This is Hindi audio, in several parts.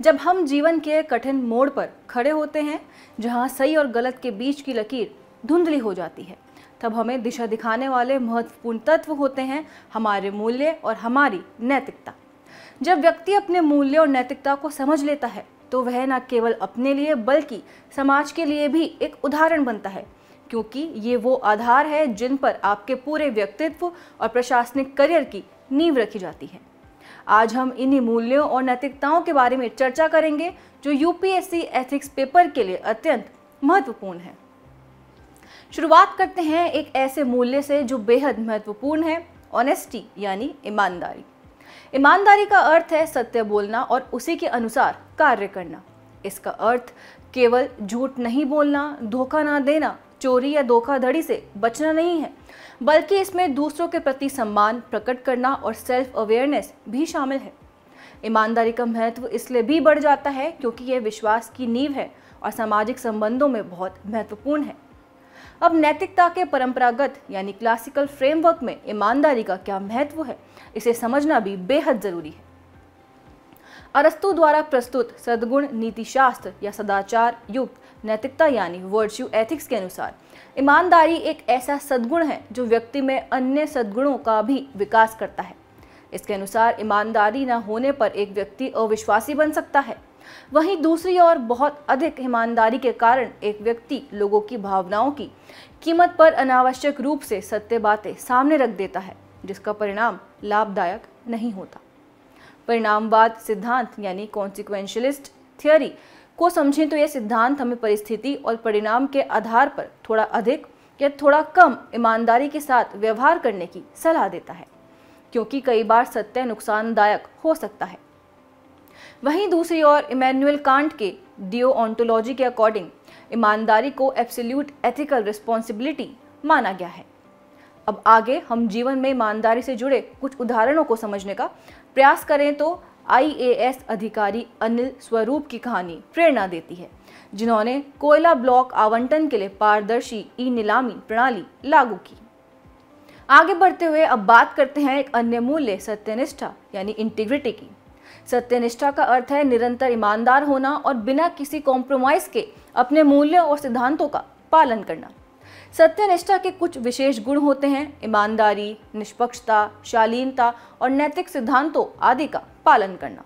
जब हम जीवन के कठिन मोड़ पर खड़े होते हैं जहाँ सही और गलत के बीच की लकीर धुंधली हो जाती है तब हमें दिशा दिखाने वाले महत्वपूर्ण तत्व होते हैं हमारे मूल्य और हमारी नैतिकता जब व्यक्ति अपने मूल्य और नैतिकता को समझ लेता है तो वह न केवल अपने लिए बल्कि समाज के लिए भी एक उदाहरण बनता है क्योंकि ये वो आधार है जिन पर आपके पूरे व्यक्तित्व और प्रशासनिक करियर की नींव रखी जाती है आज हम इन्हीं मूल्यों और नैतिकताओं के बारे में चर्चा करेंगे जो यूपीएससी एथिक्स पेपर के लिए अत्यंत महत्वपूर्ण है शुरुआत करते हैं एक ऐसे मूल्य से जो बेहद महत्वपूर्ण है ऑनेस्टी यानी ईमानदारी ईमानदारी का अर्थ है सत्य बोलना और उसी के अनुसार कार्य करना इसका अर्थ केवल झूठ नहीं बोलना धोखा ना देना चोरी या धोखाधड़ी से बचना नहीं है बल्कि इसमें दूसरों के प्रति सम्मान प्रकट करना और सेल्फ अवेयरनेस भी शामिल है ईमानदारी का महत्व इसलिए भी बढ़ जाता है क्योंकि यह विश्वास की नींव है और सामाजिक संबंधों में बहुत महत्वपूर्ण है अब नैतिकता के परंपरागत यानी क्लासिकल फ्रेमवर्क में ईमानदारी का क्या महत्व है इसे समझना भी बेहद जरूरी है अरस्तु द्वारा प्रस्तुत सदगुण नीतिशास्त्र या सदाचार युक्त नैतिकता यानी वर्च्यू एथिक्स के अनुसार ईमानदारी एक ऐसा सद्गुण है जो व्यक्ति में अन्य सद्गुणों का भी विकास करता है इसके अनुसार ईमानदारी न होने पर एक व्यक्ति अविश्वासी बन सकता है वहीं दूसरी ओर बहुत अधिक ईमानदारी के कारण एक व्यक्ति लोगों की भावनाओं की कीमत पर अनावश्यक रूप से सत्य बातें सामने रख देता है जिसका परिणाम लाभदायक नहीं होता परिणामवाद सिद्धांत यानी कॉन्सिक्वेंशलिस्ट थियोरी को समझें तो यह सिद्धांत हमें परिस्थिति और परिणाम के आधार पर थोड़ा अधिक या थोड़ा कम ईमानदारी के साथ व्यवहार करने की सलाह देता है क्योंकि कई बार सत्य नुकसानदायक हो सकता है वहीं दूसरी ओर इमैनुअल कांट के डिओ ऑन्टोलॉजी के अकॉर्डिंग ईमानदारी को एब्सोल्यूट एथिकल रिस्पॉन्सिबिलिटी माना गया है अब आगे हम जीवन में ईमानदारी से जुड़े कुछ उदाहरणों को समझने का प्रयास करें तो आईएएस अधिकारी अनिल स्वरूप की कहानी प्रेरणा देती है जिन्होंने कोयला ब्लॉक आवंटन के लिए पारदर्शी ई नीलामी प्रणाली लागू की आगे बढ़ते हुए अब बात करते हैं एक अन्य मूल्य सत्यनिष्ठा यानी इंटीग्रिटी की सत्यनिष्ठा का अर्थ है निरंतर ईमानदार होना और बिना किसी कॉम्प्रोमाइज़ के अपने मूल्यों और सिद्धांतों का पालन करना सत्यनिष्ठा के कुछ विशेष गुण होते हैं ईमानदारी निष्पक्षता शालीनता और नैतिक सिद्धांतों आदि का पालन करना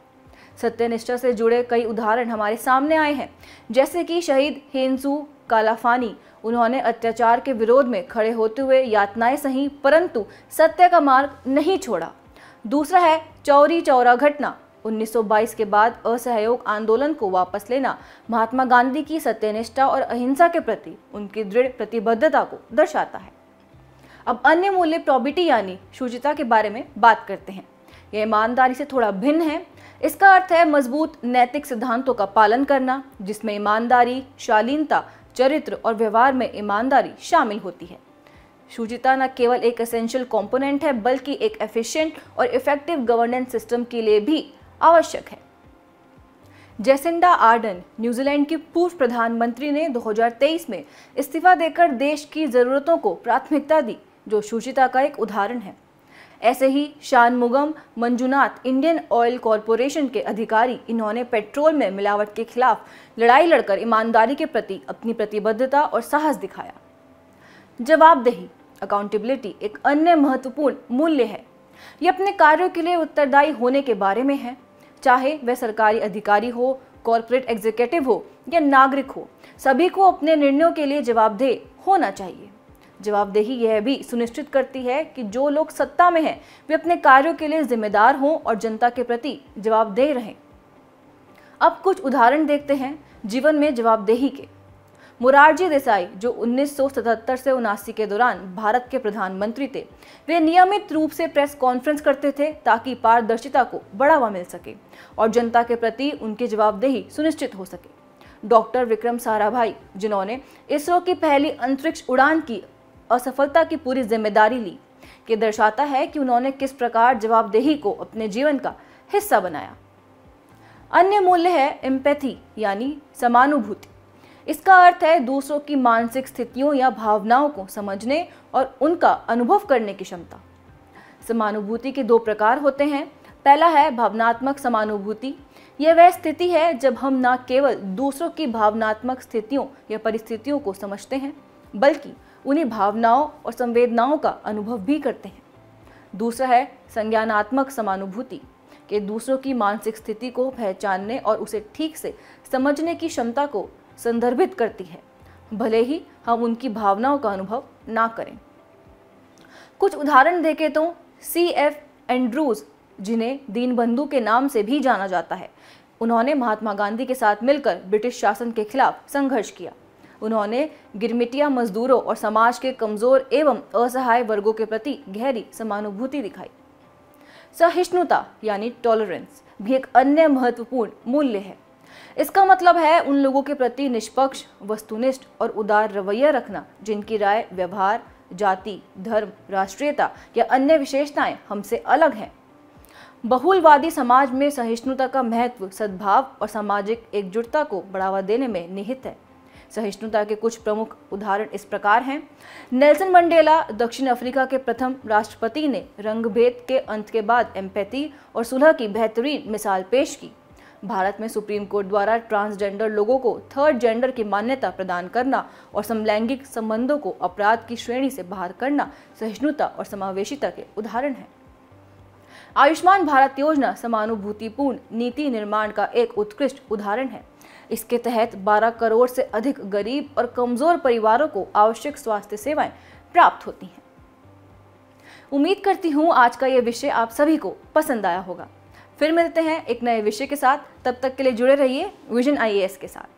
सत्यनिष्ठा से जुड़े कई उदाहरण हमारे सामने आए हैं जैसे कि शहीद हेंसू कालाफानी उन्होंने अत्याचार के विरोध में खड़े होते हुए यातनाएं सही परंतु सत्य का मार्ग नहीं छोड़ा दूसरा है चौरी चौरा घटना 1922 के बाद असहयोग आंदोलन को वापस लेना महात्मा गांधी की सत्यनिष्ठा और अहिंसा के प्रति उनकी दृढ़ प्रतिबद्धता को दर्शाता है अब अन्य मूल्य प्रॉबिटी यानी शुचिता के बारे में बात करते हैं यह ईमानदारी से थोड़ा भिन्न है इसका अर्थ है मजबूत नैतिक सिद्धांतों का पालन करना जिसमें ईमानदारी शालीनता चरित्र और व्यवहार में ईमानदारी शामिल होती है शुचिता न केवल एक असेंशियल कॉम्पोनेंट है बल्कि एक एफिशिएंट और इफेक्टिव गवर्नेंस सिस्टम के लिए भी आवश्यक है जैसिंडा आर्डन न्यूजीलैंड की पूर्व प्रधानमंत्री ने 2023 में इस्तीफा देकर देश की ज़रूरतों को प्राथमिकता दी जो शुचिता का एक उदाहरण है ऐसे ही Shanmugam Manjunath Indian Oil Corporation के अधिकारी इन्होंने पेट्रोल में मिलावट के खिलाफ लड़ाई लड़कर ईमानदारी के प्रति अपनी प्रतिबद्धता और साहस दिखाया जवाबदेही अकाउंटेबिलिटी एक अन्य महत्वपूर्ण मूल्य है ये अपने कार्यों के लिए उत्तरदायी होने के बारे में है चाहे वह सरकारी अधिकारी हो कॉरपोरेट एग्जीक्यूटिव हो या नागरिक हो सभी को अपने निर्णयों के लिए जवाबदेह होना चाहिए जवाबदेही यह भी सुनिश्चित करती है कि जो लोग सत्ता में हैं वे अपने कार्यों के लिए जिम्मेदार हों और जनता के प्रति जवाबदेह रहें अब कुछ उदाहरण देखते हैं जीवन में जवाबदेही के मुरारजी देसाई जो 1977 से उन्नासी के दौरान भारत के प्रधानमंत्री थे वे नियमित रूप से प्रेस कॉन्फ्रेंस करते थे ताकि पारदर्शिता को बढ़ावा मिल सके और जनता के प्रति उनकी जवाबदेही सुनिश्चित हो सके डॉक्टर विक्रम साराभाई जिन्होंने इसरो की पहली अंतरिक्ष उड़ान की असफलता की पूरी जिम्मेदारी ली के दर्शाता है कि उन्होंने किस प्रकार जवाबदेही को अपने जीवन का हिस्सा बनाया अन्य मूल्य है एम्पैथी यानी समानुभूति इसका अर्थ है दूसरों की मानसिक स्थितियों या भावनाओं को समझने और उनका अनुभव करने की क्षमता समानुभूति के दो प्रकार होते हैं पहला है भावनात्मक समानुभूति यह वह स्थिति है जब हम न केवल दूसरों की भावनात्मक स्थितियों या परिस्थितियों को समझते हैं बल्कि उन्हीं भावनाओं और संवेदनाओं का अनुभव भी करते हैं दूसरा है संज्ञानात्मक समानुभूति के दूसरों की मानसिक स्थिति को पहचानने और उसे ठीक से समझने की क्षमता को संदर्भित करती है भले ही हम उनकी भावनाओं का अनुभव ना करें कुछ उदाहरण देखें तो सी एफ एंड्रूज जिन्हें दीनबंधु के नाम से भी जाना जाता है उन्होंने महात्मा गांधी के साथ मिलकर ब्रिटिश शासन के खिलाफ संघर्ष किया उन्होंने गिरमिटिया मजदूरों और समाज के कमजोर एवं असहाय वर्गों के प्रति गहरी समानुभूति दिखाई सहिष्णुता यानी टॉलरेंस भी एक अन्य महत्वपूर्ण मूल्य है इसका मतलब है उन लोगों के प्रति निष्पक्ष वस्तुनिष्ठ और उदार रवैया रखना जिनकी राय व्यवहार जाति धर्म राष्ट्रीयता या अन्य विशेषताएं हमसे अलग हैं बहुलवादी समाज में सहिष्णुता का महत्व सद्भाव और सामाजिक एकजुटता को बढ़ावा देने में निहित है सहिष्णुता के कुछ प्रमुख उदाहरण इस प्रकार हैं नेल्सन मंडेला दक्षिण अफ्रीका के प्रथम राष्ट्रपति ने रंगभेद के अंत के बाद एम्पैथी और सुलह की बेहतरीन मिसाल पेश की भारत में सुप्रीम कोर्ट द्वारा ट्रांसजेंडर लोगों को थर्ड जेंडर की मान्यता प्रदान करना और समलैंगिक संबंधों को अपराध की श्रेणी से बाहर करना सहिष्णुता और समावेशिता के उदाहरण हैं आयुष्मान भारत योजना समानुभूतिपूर्ण नीति निर्माण का एक उत्कृष्ट उदाहरण है इसके तहत 12 करोड़ से अधिक गरीब और कमजोर परिवारों को आवश्यक स्वास्थ्य सेवाएं प्राप्त होती हैं उम्मीद करती हूँ आज का ये विषय आप सभी को पसंद आया होगा फिर मिलते हैं एक नए विषय के साथ तब तक के लिए जुड़े रहिए विजन आई के साथ